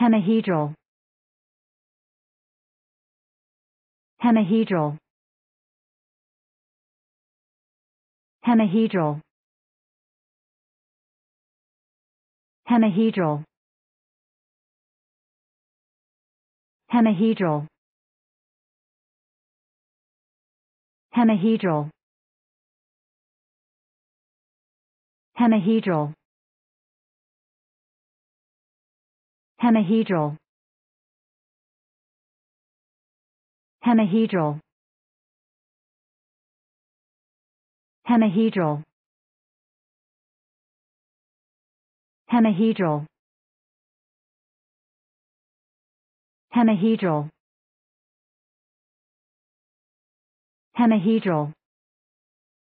Hemihedral. Hemihedral. Hemihedral. Hemihedral. Hemihedral. Hemihedral. Hemihedral. Hemihedral Hemihedral Hemihedral Hemihedral Hemihedral Hemihedral